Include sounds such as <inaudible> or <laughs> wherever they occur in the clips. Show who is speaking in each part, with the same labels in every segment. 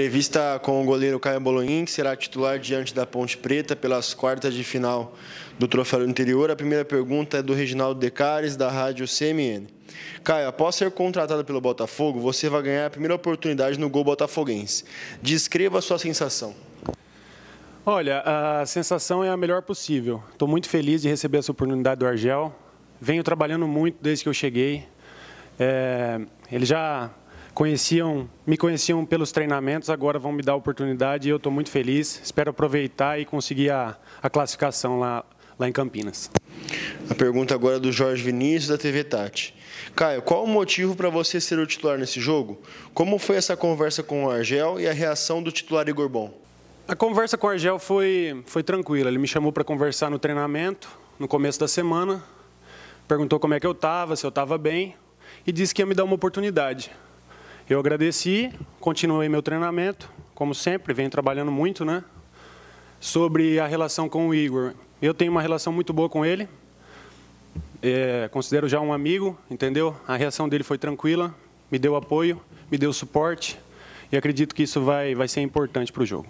Speaker 1: Entrevista com o goleiro Caio Bolonhin, que será titular diante da Ponte Preta pelas quartas de final do Troféu Interior. A primeira pergunta é do Reginaldo Decares, da Rádio CMN. Caio, após ser contratado pelo Botafogo, você vai ganhar a primeira oportunidade no gol botafoguense. Descreva a sua sensação.
Speaker 2: Olha, a sensação é a melhor possível. Estou muito feliz de receber essa oportunidade do Argel. Venho trabalhando muito desde que eu cheguei. É, ele já conheciam, me conheciam pelos treinamentos, agora vão me dar a oportunidade e eu estou muito feliz. Espero aproveitar e conseguir a, a classificação lá,
Speaker 1: lá em Campinas. A pergunta agora é do Jorge Vinícius, da TV Tati. Caio, qual o motivo para você ser o titular nesse jogo? Como foi essa conversa com o Argel e a reação do titular Igor Bom?
Speaker 2: A conversa com o Argel foi, foi tranquila. Ele me chamou para conversar no treinamento, no começo da semana. Perguntou como é que eu estava, se eu estava bem. E disse que ia me dar uma oportunidade. Eu agradeci, continuei meu treinamento, como sempre, venho trabalhando muito, né? Sobre a relação com o Igor. Eu tenho uma relação muito boa com ele, é, considero já um amigo, entendeu? A reação dele foi tranquila, me deu apoio, me deu suporte e acredito que isso vai, vai
Speaker 1: ser importante para o jogo.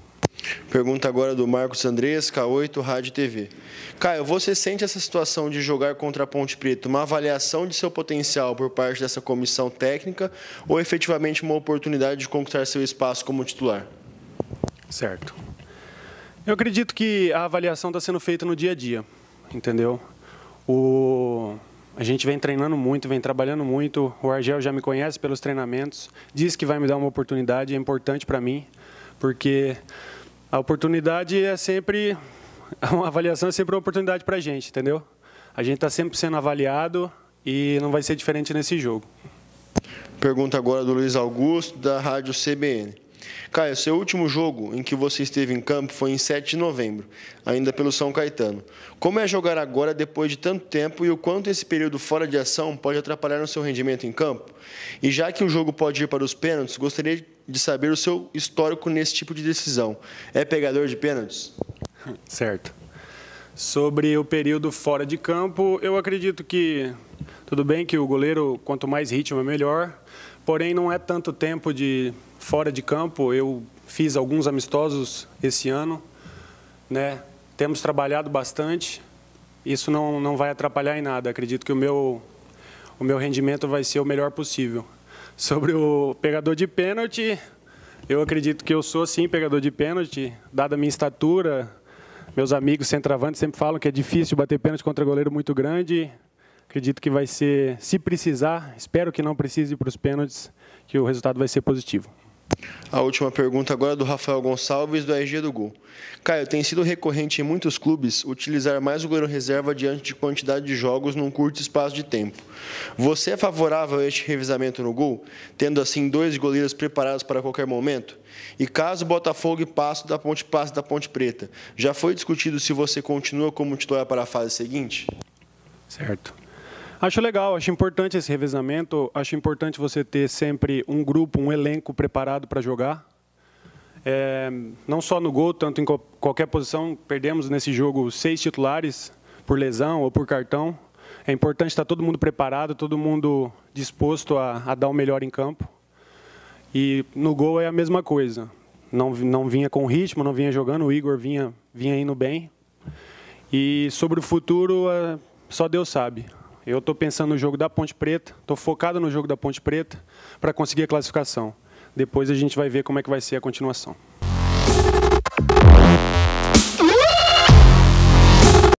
Speaker 1: Pergunta agora do Marcos k 8 Rádio TV. Caio, você sente essa situação de jogar contra a Ponte Preta uma avaliação de seu potencial por parte dessa comissão técnica ou efetivamente uma oportunidade de conquistar seu espaço como titular? Certo.
Speaker 2: Eu acredito que a avaliação está sendo feita no dia a dia, entendeu? O... A gente vem treinando muito, vem trabalhando muito. O Argel já me conhece pelos treinamentos, diz que vai me dar uma oportunidade, é importante para mim, porque a oportunidade é sempre. <laughs> Uma avaliação é sempre uma oportunidade para a gente, entendeu? A gente está sempre sendo avaliado e não vai ser diferente nesse jogo.
Speaker 1: Pergunta agora do Luiz Augusto, da Rádio CBN. Caio, seu último jogo em que você esteve em campo foi em 7 de novembro, ainda pelo São Caetano. Como é jogar agora depois de tanto tempo e o quanto esse período fora de ação pode atrapalhar no seu rendimento em campo? E já que o jogo pode ir para os pênaltis, gostaria de saber o seu histórico nesse tipo de decisão. É pegador de pênaltis? <laughs> Certo. Sobre
Speaker 2: o período fora de campo, eu acredito que tudo bem que o goleiro, quanto mais ritmo, é melhor. Porém, não é tanto tempo de fora de campo. Eu fiz alguns amistosos esse ano, né? Temos trabalhado bastante. Isso não, não vai atrapalhar em nada. Acredito que o meu, o meu rendimento vai ser o melhor possível. Sobre o pegador de pênalti, eu acredito que eu sou sim pegador de pênalti, dada a minha estatura. Meus amigos centroavantes sempre falam que é difícil bater pênalti contra goleiro muito grande. Acredito que vai ser, se precisar, espero que não precise para os pênaltis, que o resultado vai ser positivo.
Speaker 1: A última pergunta agora é do Rafael Gonçalves, do RG do Gol. Caio, tem sido recorrente em muitos clubes utilizar mais o goleiro reserva diante de quantidade de jogos num curto espaço de tempo. Você é favorável a este revisamento no gol, tendo assim dois goleiros preparados para qualquer momento? E caso Botafogo e Passo da Ponte passe da Ponte Preta, já foi discutido se você continua como titular para a fase seguinte?
Speaker 2: Certo. Acho legal, acho importante esse revezamento. Acho importante você ter sempre um grupo, um elenco preparado para jogar. É, não só no gol, tanto em qualquer posição. Perdemos nesse jogo seis titulares por lesão ou por cartão. É importante estar tá todo mundo preparado, todo mundo disposto a, a dar o melhor em campo. E no gol é a mesma coisa. Não, não vinha com ritmo, não vinha jogando. O Igor vinha, vinha indo bem. E sobre o futuro, é, só Deus sabe. Eu estou pensando no jogo da Ponte Preta, estou focado no jogo da Ponte Preta para conseguir a classificação. Depois a gente vai ver como é que vai ser a continuação.